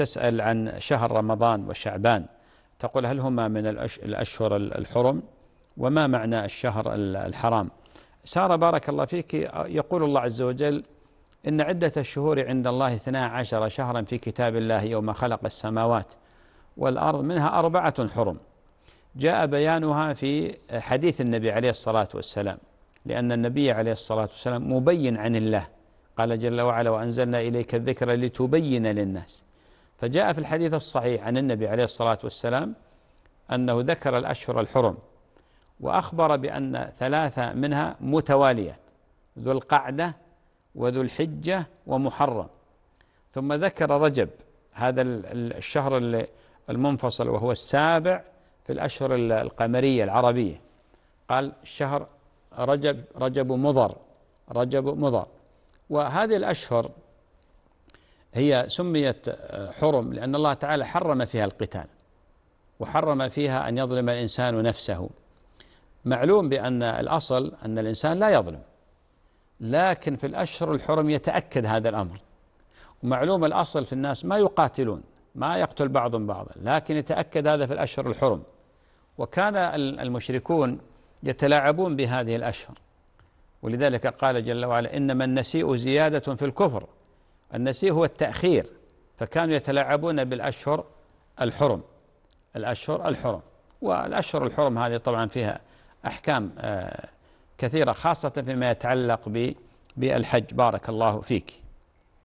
تسأل عن شهر رمضان وشعبان تقول هل هما من الأشهر الحرم وما معنى الشهر الحرام سارة بارك الله فيك يقول الله عز وجل إن عدة الشهور عند الله اثنا عشر شهرا في كتاب الله يوم خلق السماوات والأرض منها أربعة حرم جاء بيانها في حديث النبي عليه الصلاة والسلام لأن النبي عليه الصلاة والسلام مبين عن الله قال جل وعلا وأنزلنا إليك الذكر لتبين للناس فجاء في الحديث الصحيح عن النبي عليه الصلاة والسلام أنه ذكر الأشهر الحرم وأخبر بأن ثلاثة منها متوالية ذو القعدة وذو الحجة ومحرم ثم ذكر رجب هذا الشهر المنفصل وهو السابع في الأشهر القمرية العربية قال شهر رجب رجب مضر رجب مضر وهذه الأشهر هي سميت آه، حرم لأن الله تعالى حرم فيها القتال وحرم فيها أن يظلم الإنسان نفسه معلوم بأن الأصل أن الإنسان لا يظلم لكن في الأشهر الحرم يتأكد هذا الأمر ومعلوم الأصل في الناس ما يقاتلون ما يقتل بعضهم بعضا لكن يتأكد هذا في الأشهر الحرم وكان المشركون يتلاعبون بهذه الأشهر ولذلك قال جل وعلا إنما النسيء زيادة في الكفر النسيء هو التأخير فكانوا يتلاعبون بالأشهر الحرم الأشهر الحرم والأشهر الحرم هذه طبعا فيها أحكام آه، كثيرة خاصة فيما يتعلق بالحج بارك الله فيك